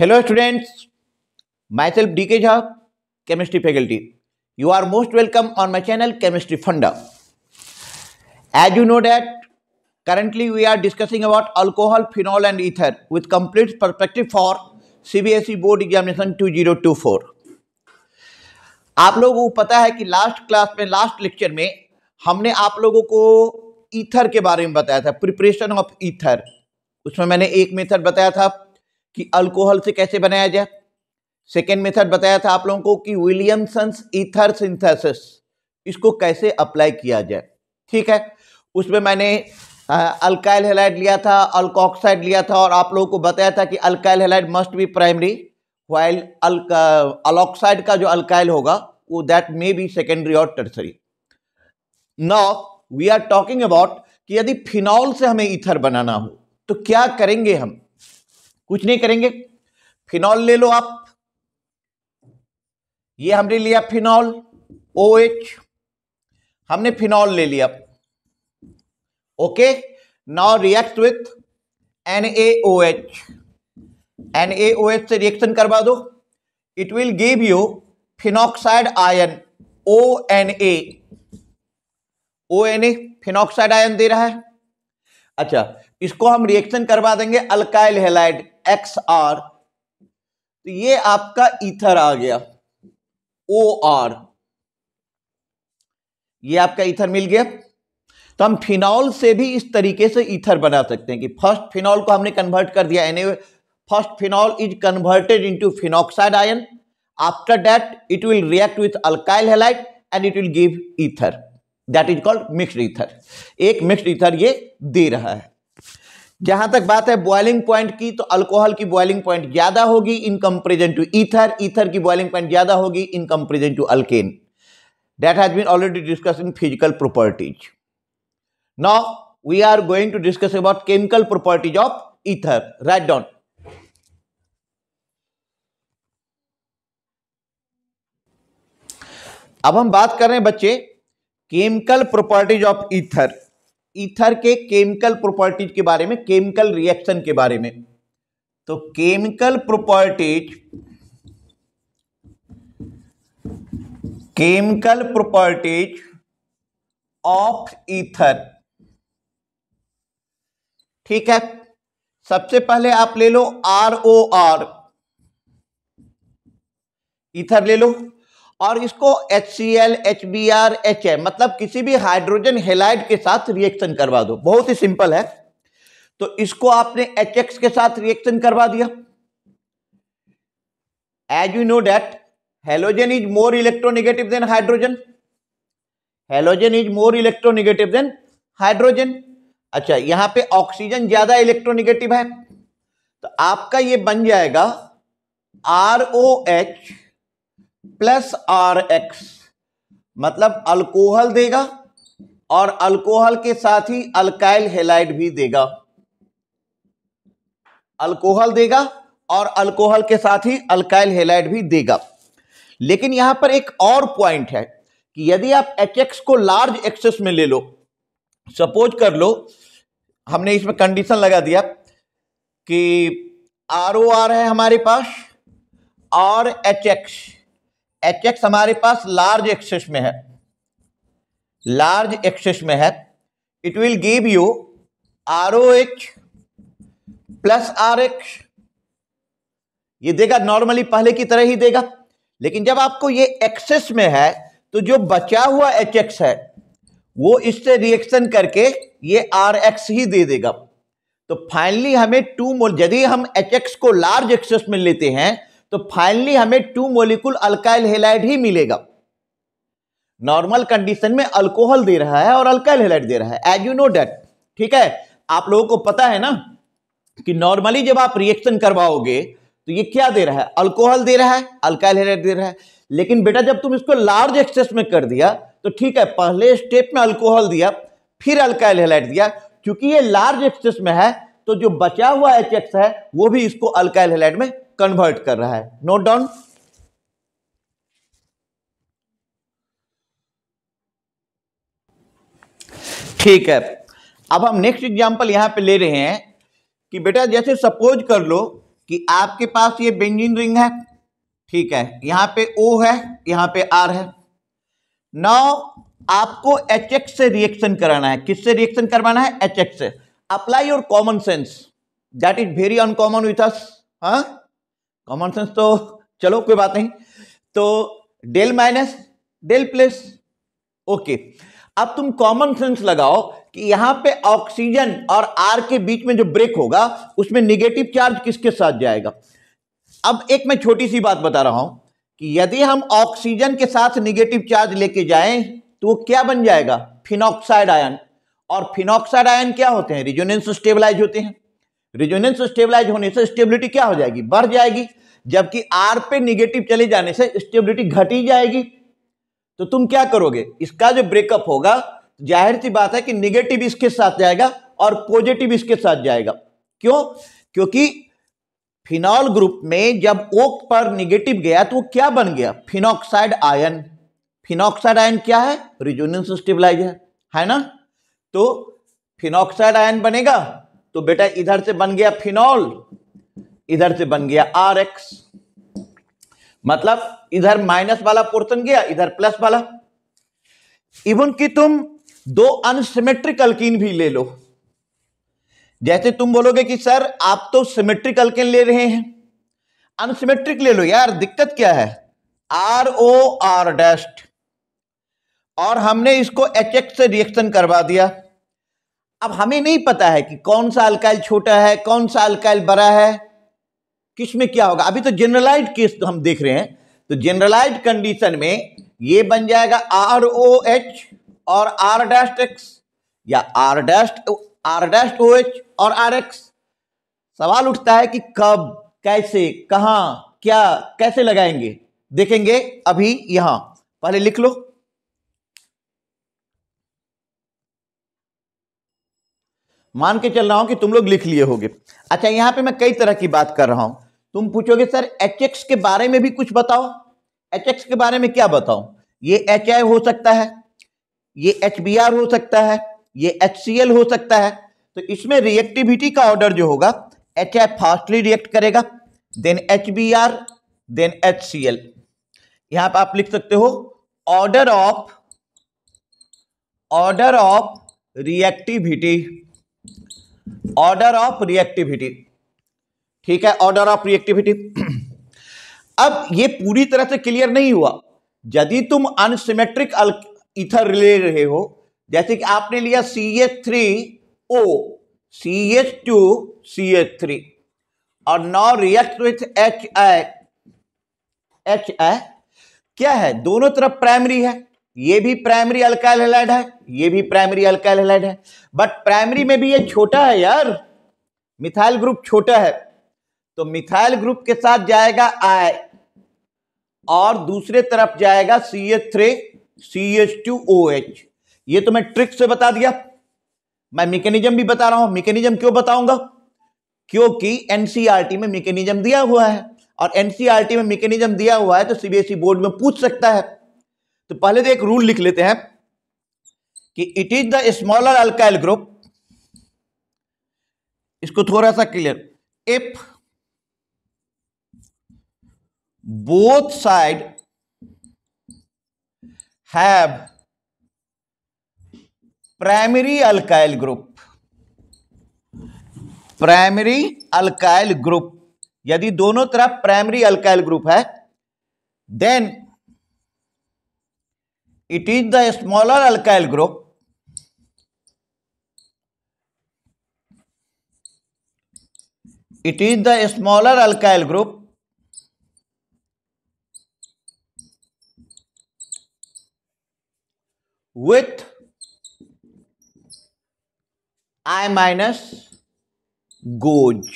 Hello students myself D K Jha chemistry faculty you are most welcome on my channel chemistry funda as you know that currently we are discussing about alcohol phenol and ether with complete perspective for C B S E board examination two zero two four आप लोगों को पता है कि last class में last lecture में हमने आप लोगों को ईथर के बारे में बताया था प्रिपरेशन ऑफ ईथर उसमें मैंने एक मेथड बताया था कि अल्कोहल से कैसे बनाया जाए सेकेंड मेथड बताया था आप लोगों को कि विलियमसन्स ईथर सिंथेसिस इसको कैसे अप्लाई किया जाए ठीक है उसमें मैंने अल्काइल हेलाइड लिया था अल्कोक्साइड लिया था और आप लोगों को बताया था कि alkyl halide must be primary while alkoxide का जो अल्काइल होगा वो दैट मे बी सेकेंडरी और tertiary now we are talking about कि यदि फिनॉल से हमें ईथर बनाना हो तो क्या करेंगे हम कुछ नहीं करेंगे फिनॉल ले लो आप ये हमने लिया फिनॉल ओ एच हमने फिनॉल ले लिया okay now react with N A O H N A O H से रिएक्शन करवा दो it will give you phenoxide ion O N A O N A phenoxide ion दे रहा है अच्छा इसको हम रिएक्शन करवा देंगे अल्काइल हेलाइड एक्स आर तो ये आपका इथर आ गया ओ आर ये आपका ईथर मिल गया तो हम फिनॉल से भी इस तरीके से इथर बना सकते हैं कि फर्स्ट फिनॉल को हमने कन्वर्ट कर दिया any first phenol is converted into phenoxide ion after that it will react with alkyl halide and it will give ether that is called mixed ether एक मिक्स्ड इथर ये दे रहा है जहां तक बात है बॉइलिंग पॉइंट की तो अल्कोहल की बॉइलिंग पॉइंट ज्यादा होगी in comparison to ether ether की बॉइलिंग पॉइंट ज्यादा होगी in comparison to alkane that has been already discuss in physical properties now we are going to discuss about chemical properties of ether right done अब हम बात कर रहे हैं बच्चे chemical properties of ether ether के केमिकल प्रॉपर्टीज के बारे में केमिकल रिएक्शन के बारे में तो chemical properties chemical properties of ether ठीक है सबसे पहले आप ले लो आर ओ आर इथर ले लो और इसको H C L H B R H A मतलब किसी भी हाइड्रोजन हेलाइड के साथ रिएक्शन करवा दो बहुत ही सिंपल है तो इसको आपने एच एक्स के साथ रिएक्शन करवा दिया as you know that halogen is more electronegative than hydrogen halogen is more electronegative than hydrogen अच्छा यहां पे ऑक्सीजन ज्यादा इलेक्ट्रोनिगेटिव है तो आपका ये बन जाएगा R O H plus R X मतलब अल्कोहल देगा और अल्कोहल के साथ ही अल्काइल हेलाइड भी देगा अल्कोहल देगा और अल्कोहल के साथ ही अल्काइल हेलाइड भी देगा लेकिन यहां पर एक और पॉइंट है कि यदि आप एच एक्स को लार्ज एक्सेस में ले लो सपोज कर लो हमने इसमें कंडीशन लगा दिया कि आर ओ आर है हमारे पास और एच एक्स एच एक्स हमारे पास लार्ज एक्सेस में है लार्ज एक्सेस में है it will give you R O H plus R X ये देगा नॉर्मली पहले की तरह ही देगा लेकिन जब आपको ये एक्सेस में है तो जो बचा हुआ एच एक्स है वो इससे रिएक्शन करके ये आर एक्स ही दे देगा तो फाइनली हमें टू मोल यदि हम एच एक्स को लार्ज एक्सेस में लेते हैं तो फाइनली हमें टू मोलिकुल अल्काइल हेलाइड ही मिलेगा नॉर्मल कंडीशन में अल्कोहल दे रहा है और अल्काइल हेलाइड दे रहा है एज यू नो डेट ठीक है आप लोगों को पता है ना कि नॉर्मली जब आप रिएक्शन करवाओगे तो ये क्या दे रहा है अल्कोहल दे रहा है अल्काइल हेलाइड दे रहा है लेकिन बेटा जब तुम इसको लार्ज एक्सेस में कर दिया तो ठीक है पहले स्टेप में अल्कोहल दिया फिर अल्काइल हेलाइट दिया क्योंकि ये लार्ज एक्सेस में है तो जो बचा हुआ एच एक्स है वो भी इसको अल्काइल हेलाइड में कन्वर्ट कर रहा है नोट डाउन ठीक है अब हम नेक्स्ट एग्जांपल यहां पे ले रहे हैं कि बेटा जैसे सपोज कर लो कि आपके पास ये बेंजीन रिंग है ठीक है यहां पे ओ है यहां पे आर है नाउ आपको एच से रिएक्शन कराना है किससे रिएक्शन करवाना है एच से apply your common sense that is very uncommon with us huh? Common sense तो चलो कोई बात नहीं तो del minus del plus okay अब तुम कॉमन सेंस लगाओ कि यहां पे ऑक्सीजन और आर के बीच में जो ब्रेक होगा उसमें निगेटिव चार्ज किसके साथ जाएगा अब एक मैं छोटी सी बात बता रहा हूं कि यदि हम ऑक्सीजन के साथ निगेटिव चार्ज लेके जाएं तो वो क्या बन जाएगा फिनॉक्साइड आयन और फिनॉक्साइड आयन क्या होते हैं रिजोनेंस स्टेबलाइज होते हैं रिजोनेंस स्टेबलाइज होने से स्टेबिलिटी क्या हो जाएगी बढ़ जाएगी जबकि आर पे निगेटिव चले जाने से स्टेबिलिटी घट ही जाएगी तो तुम क्या करोगे इसका जो ब्रेकअप होगा जाहिर सी बात है कि निगेटिव इसके साथ जाएगा और पॉजिटिव इसके साथ जाएगा क्यों क्योंकि फिनॉल ग्रुप में जब ओक पर निगेटिव गया तो वो क्या बन गया फिनॉक्साइड आयन फिनॉक्साइड आयन क्या है रिजोनेंस स्टेबलाइज है है ना तो फिनॉक्साइड आयन बनेगा तो बेटा इधर से बन गया फिनॉल इधर से बन गया आर एक्स मतलब इधर माइनस वाला पोर्शन गया इधर प्लस वाला इवन कि तुम दो अनसिमेट्रिक अल्किन भी ले लो जैसे तुम बोलोगे कि सर आप तो सिमेट्रिक अल्किन ले रहे हैं अनसिमेट्रिक ले लो यार दिक्कत क्या है आर ओ आर डेस्ट और हमने इसको एच से रिएक्शन करवा दिया अब हमें नहीं पता है कि कौन सा अल्काइल छोटा है कौन सा अल्काइल बड़ा है किस में क्या होगा अभी तो जनरलाइज केस तो हम देख रहे हैं तो जनरलाइज कंडीशन में ये बन जाएगा आर ओ एच और आर डैश एक्स या R dash R dash O H और आर एक्स सवाल उठता है कि कब कैसे कहाँ क्या कैसे लगाएंगे देखेंगे अभी यहां पहले लिख लो मान के चल रहा हूं कि तुम लोग लिख लिए होगे अच्छा यहां पे मैं कई तरह की बात कर रहा हूं तुम पूछोगे सर एच के बारे में भी कुछ बताओ एच एक्स के बारे में क्या बताओ ये एच हो सकता है ये एच हो सकता है ये एच हो सकता है तो इसमें रिएक्टिविटी का ऑर्डर जो होगा एच आई फास्टली रिएक्ट करेगा then H B R then H C L यहां पर आप लिख सकते हो order of order of reactivity order of reactivity ठीक है ऑर्डर ऑफ रिएक्टिविटी अब ये पूरी तरह से क्लियर नहीं हुआ यदि तुम अनसिमेट्रिक इथर ले रहे हो जैसे कि आपने लिया C H three O C H two C H three और now react with H A H A क्या है दोनों तरफ प्राइमरी है ये भी प्राइमरी अल्काइल हेलाइड है ये भी प्राइमरी अल्काइल हेलाइड है बट प्राइमरी में भी ये छोटा है यार मिथाइल ग्रुप छोटा है तो मिथाइल ग्रुप के साथ जाएगा आय और दूसरे तरफ जाएगा C H three C H two O H ये तो मैं ट्रिक से बता दिया मैं मैकेनिज्म भी बता रहा हूं मैकेनिज्म क्यों बताऊंगा क्योंकि एनसीईआरटी e में मैकेनिज्म दिया हुआ है और एनसीईआरटी e में मैकेनिज्म दिया हुआ है तो सीबीएसई बोर्ड e में पूछ सकता है तो पहले तो एक रूल लिख लेते हैं कि it is the smaller alkyl group इसको थोड़ा सा clear if both side have primary alkyl group primary alkyl group यदि दोनों तरफ प्राइमरी अल्काइल ग्रुप है then it is the smaller alkyl group it is the smaller alkyl group with i minus goes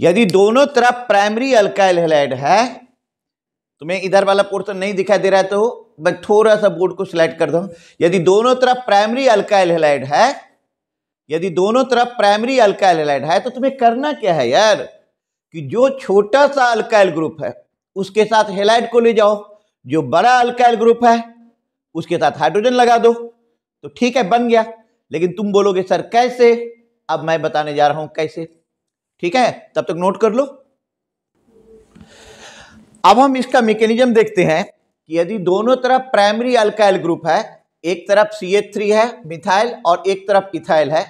यदि दोनों तरफ primary alkyl halide है तुम्हें इधर वाला पोर्शन नहीं दिखाई दे रहा है तो मैं थोड़ा सा बोर्ड को सिलेक्ट कर दूँ यदि दोनों तरफ प्राइमरी अल्काइल हेलाइड है यदि दोनों तरफ प्राइमरी अल्काइल हेलाइड है तो तुम्हें करना क्या है यार कि जो छोटा सा अल्काइल ग्रुप है उसके साथ हेलाइड को ले जाओ जो बड़ा अल्काइल ग्रुप है उसके साथ हाइड्रोजन लगा दो तो ठीक है बन गया लेकिन तुम बोलोगे सर कैसे अब मैं बताने जा रहा हूं कैसे ठीक है तब तक नोट कर लो अब हम इसका मैकेनिज्म देखते हैं कि यदि दोनों तरफ प्राइमरी अल्काइल ग्रुप है एक तरफ सी है मिथाइल और एक तरफ इथाइल है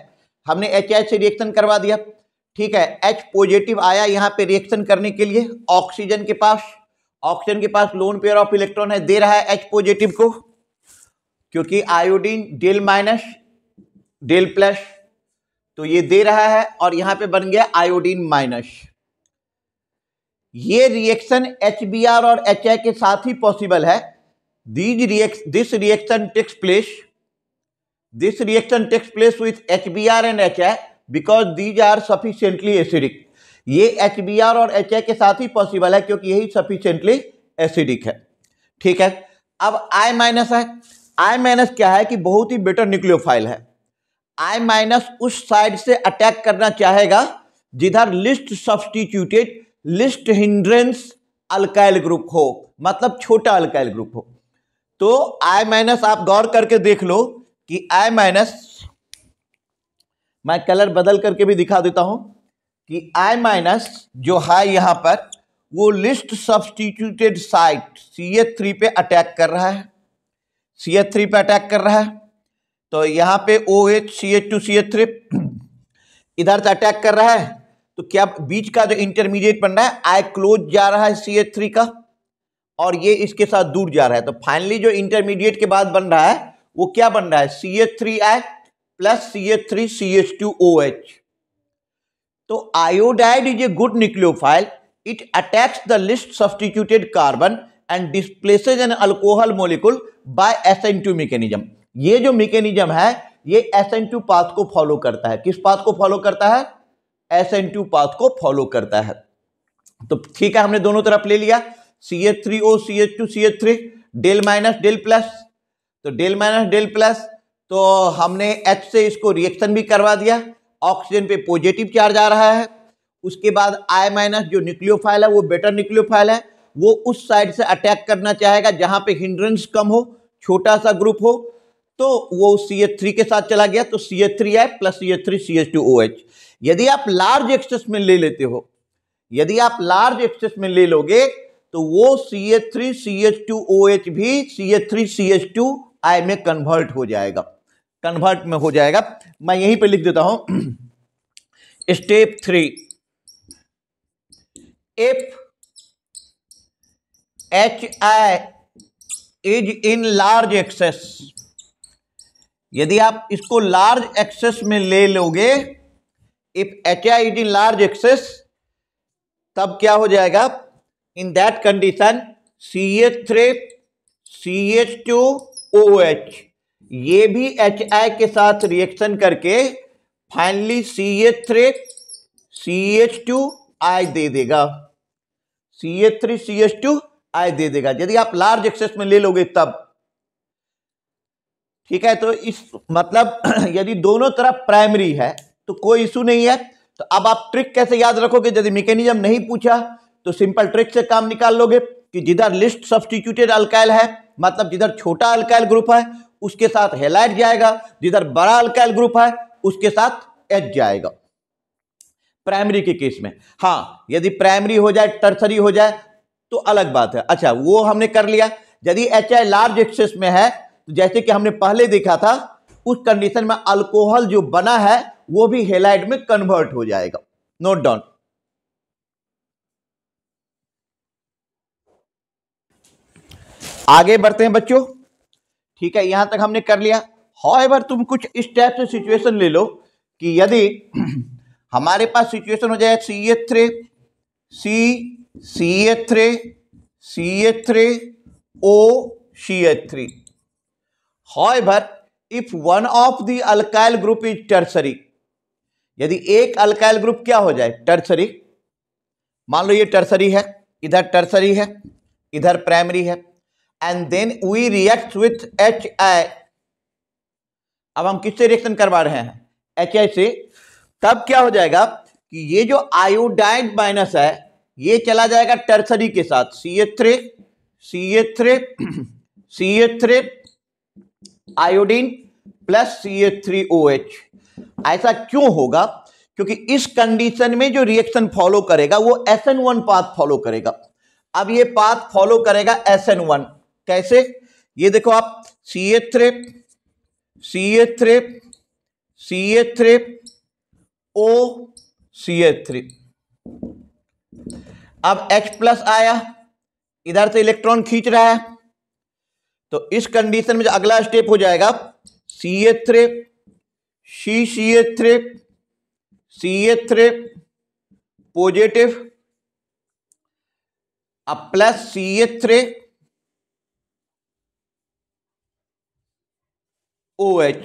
हमने एच एच से रिएक्शन करवा दिया ठीक है एच पॉजिटिव आया यहाँ पे रिएक्शन करने के लिए ऑक्सीजन के पास ऑक्सीजन के पास लोन पेयर ऑफ इलेक्ट्रॉन है दे रहा है एच पॉजिटिव को क्योंकि iodine del minus del plus तो ये दे रहा है और यहाँ पे बन गया आयोडीन माइनस ये रिएक्शन एच और एच के साथ ही पॉसिबल है these reacts this reaction takes place this reaction takes place with H and H because these are sufficiently acidic ये एच और एच के साथ ही पॉसिबल है क्योंकि यही सफिशियंटली एसिडिक है ठीक है अब आई माइनस है आई माइनस क्या है कि बहुत ही बेटर न्यूक्लियोफाइल है आई माइनस उस साइड से अटैक करना चाहेगा जिधर least substituted least hindrance alkyl group हो मतलब छोटा अल्काइल ग्रुप हो तो आई माइनस आप गौर करके देख लो कि आई माइनस मैं कलर बदल करके भी दिखा देता हूं कि आई माइनस जो है यहां पर वो least substituted site C H three पे अटैक कर रहा है सी एच थ्री पे अटैक कर रहा है तो यहां पे O H C H two C H three इधर से अटैक कर रहा है तो क्या बीच का जो इंटरमीडिएट बन रहा है आई क्लोज जा रहा है सी एच थ्री का और ये इसके साथ दूर जा रहा है तो फाइनली जो इंटरमीडिएट के बाद बन रहा है वो क्या बन रहा है C H three I plus C H three C H two O H तो iodide is a good nucleophile the least substituted carbon and displaces an alcohol molecule by S N two mechanism ये जो mechanism है ये S N two path को follow करता है किस path को फॉलो करता है एस एन टू पाथ को फॉलो करता है तो ठीक है हमने दोनों तरफ ले लिया C H three O C H two C H three del minus del plus तो डेल माइनस डेल प्लस तो हमने एच से इसको रिएक्शन भी करवा दिया ऑक्सीजन पे पॉजिटिव चार्ज आ रहा है उसके बाद आई माइनस जो न्यूक्लियोफाइल है वो बेटर न्यूक्लियोफाइल है वो उस साइड से अटैक करना चाहेगा जहाँ पे हिंड्रेंस कम हो छोटा सा ग्रुप हो तो वो सी एच थ्री के साथ चला गया तो C H three I plus C H three C H two O H यदि आप लार्ज एक्सेस में ले लेते हो यदि आप लार्ज एक्सेस में ले लोगे तो वो C H three C H two O H भी C H three C H two I में कन्वर्ट हो जाएगा कन्वर्ट में हो जाएगा मैं यहीं पे लिख देता हूं step three if H I is in large excess यदि आप इसको लार्ज एक्सेस में ले लोगे if H I is in large excess तब क्या हो जाएगा in that condition C H three C H two O H ये भी एच आई के साथ रिएक्शन करके finally C H three C H two I दे देगा C H three C H two I दे देगा यदि आप लार्ज एक्सेस में ले लोगे तब ठीक है तो इस मतलब यदि दोनों तरफ प्राइमरी है तो कोई इशू नहीं है तो अब आप ट्रिक कैसे याद रखोगे यदि मैकेनिज्म नहीं पूछा तो सिंपल ट्रिक से काम निकाल लोगे कि जिधर लिस्ट सब्सटीट्यूटेड अल्काइल है मतलब जिधर छोटा अल्काइल ग्रुप है उसके साथ हेलाइट जाएगा जिधर बड़ा अल्काइल ग्रुप है उसके साथ एच जाएगा प्राइमरी के केस में हाँ यदि प्राइमरी हो जाए टर्सरी हो जाए तो अलग बात है अच्छा वो हमने कर लिया यदि एच लार्ज एक्सेस में है तो जैसे कि हमने पहले देखा था उस कंडीशन में अल्कोहल जो बना है वो भी हेलाइट में कन्वर्ट हो जाएगा नोट डाउन आगे बढ़ते हैं बच्चों ठीक है यहां तक हमने कर लिया हॉएवर तुम कुछ इस टाइप से सिचुएशन ले लो कि यदि हमारे पास सिचुएशन हो जाए C H three C C A three C A three O C A three however if one of the alkyl group is tertiary यदि एक अल्काइल ग्रुप क्या हो जाए टर्सरी मान लो ये टर्सरी है इधर टर्सरी है इधर प्राइमरी है and then we react with H I अब हम किससे रिएक्शन करवा रहे हैं एच आई से तब क्या हो जाएगा कि ये जो आयोडाइड माइनस है ये चला जाएगा टर्सरी के साथ C A three C A three C A three iodine plus C H three O H ऐसा क्यों होगा क्योंकि इस कंडीशन में जो रिएक्शन फॉलो करेगा वो S N one path follow करेगा अब ये पाथ फॉलो करेगा एस एन वन कैसे ये देखो आप C H three C H three C H three O C H three अब H प्लस आया इधर से इलेक्ट्रॉन खींच रहा है तो इस कंडीशन में जो अगला स्टेप हो जाएगा C A three C C A three C A three positive अब plus C A three O H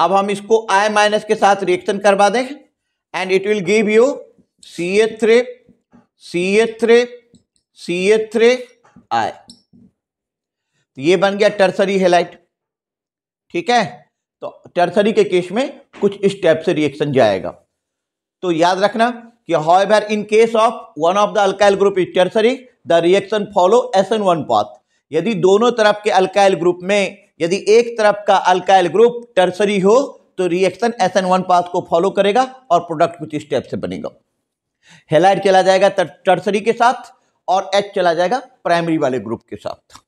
अब हम इसको आई माइनस के साथ रिएक्शन करवा दें and it will give you C A three C A three C A three I तो ये बन गया टर्सरी हेलाइट ठीक है तो टर्सरी के केस में कुछ इस टाइप से रिएक्शन जाएगा तो याद रखना कि however in case of one of the alkyl group is tertiary the reaction follow S N one path यदि दोनों तरफ के अल्काइल ग्रुप में यदि एक तरफ का अल्काइल ग्रुप टर्सरी हो तो reaction S N one path को फॉलो करेगा और प्रोडक्ट कुछ इस टाइप से बनेगा हेलाइट चला जाएगा टर्सरी के साथ और एच चला जाएगा प्राइमरी वाले ग्रुप के साथ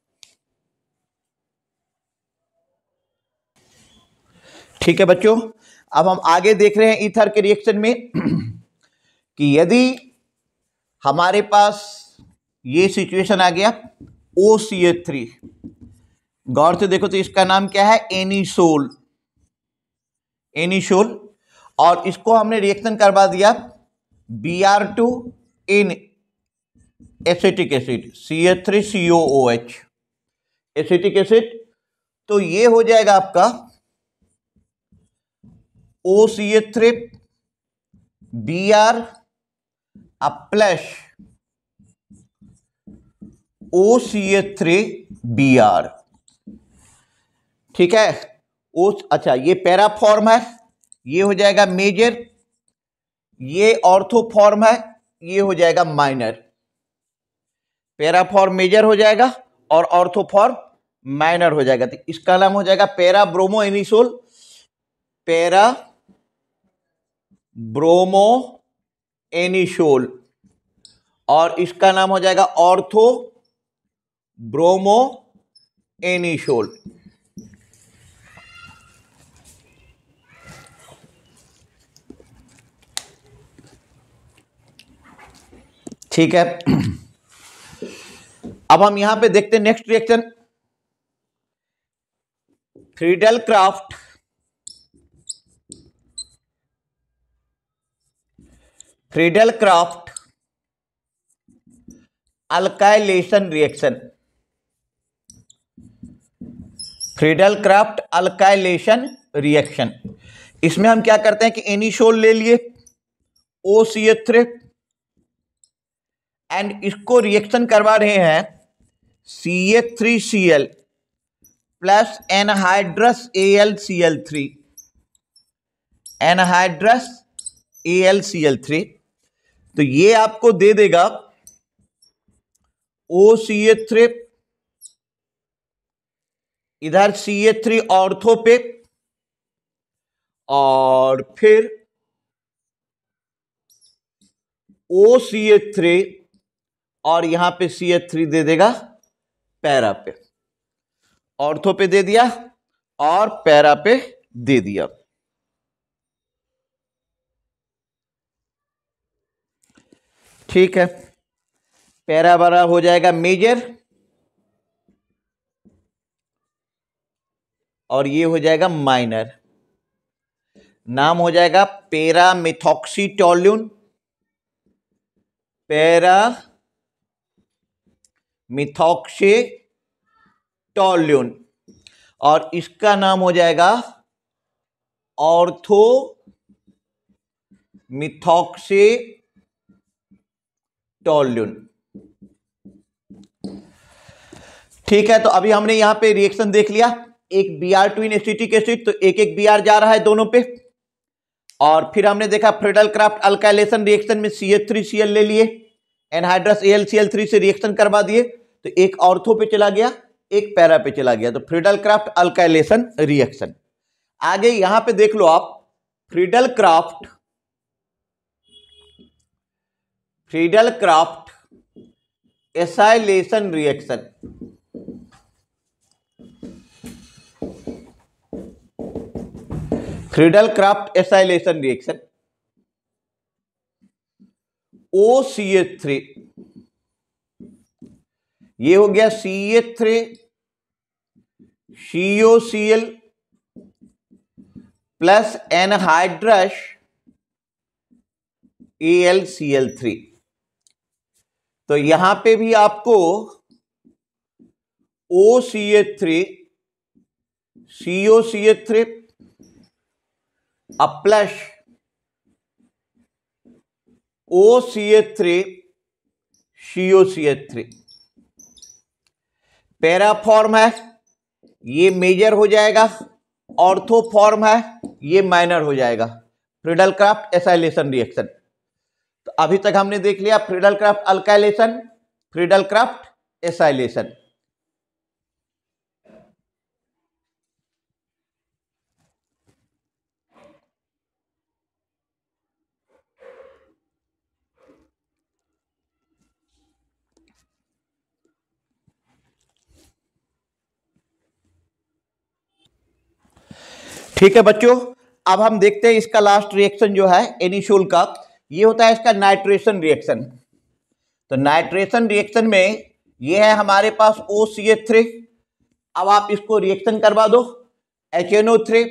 ठीक है बच्चों अब हम आगे देख रहे हैं ईथर के रिएक्शन में कि यदि हमारे पास ये सिचुएशन आ गया ओ सी ए थ्री गौर से देखो तो इसका नाम क्या है एनीसोल एनीसोल और इसको हमने रिएक्शन करवा दिया B R two in acetic acid C H three C O H acetic acid तो ये हो जाएगा आपका O C A three B R plus O C A three B R ठीक है ओ अच्छा ये पैरा फॉर्म है ये हो जाएगा मेजर ये ऑर्थो फॉर्म है ये हो जाएगा माइनर पैरा फॉर्म मेजर हो जाएगा और ऑर्थो फॉर्म माइनर हो जाएगा तो इसका नाम हो जाएगा para bromo anisole para bromo anisole और इसका नाम हो जाएगा ऑर्थो ब्रोमो एनिशोल ठीक है अब हम यहां पे देखते हैं next reaction Friedel Crafts Friedel Crafts alkylation reaction Friedel Crafts alkylation reaction इसमें हम क्या करते हैं कि एनिशोल ले लिए O C H three and इसको रिएक्शन करवा रहे हैं C H three C L plus anhydrous A L C L three anhydrous A L C L three तो ये आपको दे देगा ओ सी ए थ्री इधर सी ए थ्री ऑर्थो पे और फिर ओ सी ए थ्री और यहां पे सी ए थ्री दे देगा पैरा पे ऑर्थो पे दे दिया और पैरा पे दे दिया ठीक है पैरा बारा हो जाएगा मेजर और ये हो जाएगा माइनर नाम हो जाएगा पेरा पैरा मिथॉक्सीटोल्यून और इसका नाम हो जाएगा ऑर्थो मिथॉक्सी टॉल्यून ठीक है तो अभी हमने यहां पे रिएक्शन देख लिया एक B R two in acetic acid तो एक एक बी आर जा रहा है दोनों पे और फिर हमने देखा फ्रेडल क्राफ्ट अल्काइलेशन रिएक्शन में C H three C L ले लिए anhydrous L C L three से रिएक्शन करवा दिए तो एक ऑर्थो पे चला गया एक पैरा पे चला गया तो फ्रीडल क्राफ्ट अल्काइलेशन रिएक्शन आगे यहां पे देख लो आप Friedel Crafts Friedel Crafts acylation reaction Friedel Crafts acylation reaction O C H three ये हो गया C H three C O C L plus anhydrous A L C L three तो यहां पे भी आपको O C A three C O C A three plus O C A three C O C A three para form है ये major हो जाएगा ortho form है ये माइनर हो जाएगा फ्रिडल क्राफ्ट एसाइलेशन रिएक्शन अभी तक हमने देख लिया Friedel Crafts alkylation Friedel Crafts acylation ठीक है बच्चों अब हम देखते हैं इसका लास्ट रिएक्शन जो है एनिशोल का ये होता है इसका नाइट्रेशन रिएक्शन तो नाइट्रेशन रिएक्शन में ये है हमारे पास ओ सी ए थ्री अब आप इसको रिएक्शन करवा दो H N O three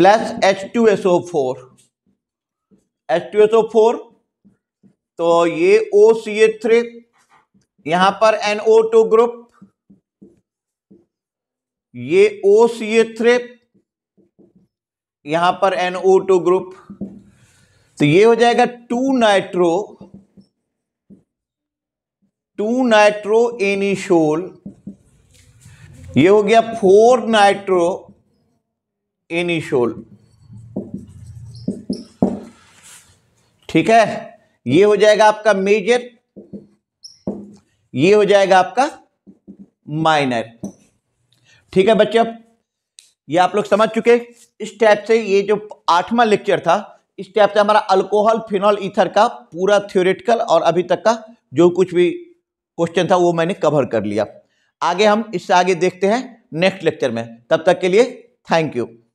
plus H two S O four H two S O four तो ये ओ सी ए थ्री यहां पर एन ओ टू ग्रुप ये ओ सी ए थ्री यहां पर एन ओ टू ग्रुप तो ये हो जाएगा two nitro two nitro anisole ये हो गया फोर नाइट्रो एनिशोल ठीक है ये हो जाएगा आपका मेजर ये हो जाएगा आपका माइनर ठीक है बच्चे अब ये आप लोग समझ चुके इस टाइप से ये जो आठवां लेक्चर था इस टाइप से हमारा अल्कोहल फिनॉल ईथर का पूरा थ्योरेटिकल और अभी तक का जो कुछ भी क्वेश्चन था वो मैंने कवर कर लिया आगे हम इससे आगे देखते हैं नेक्स्ट लेक्चर में तब तक के लिए थैंक यू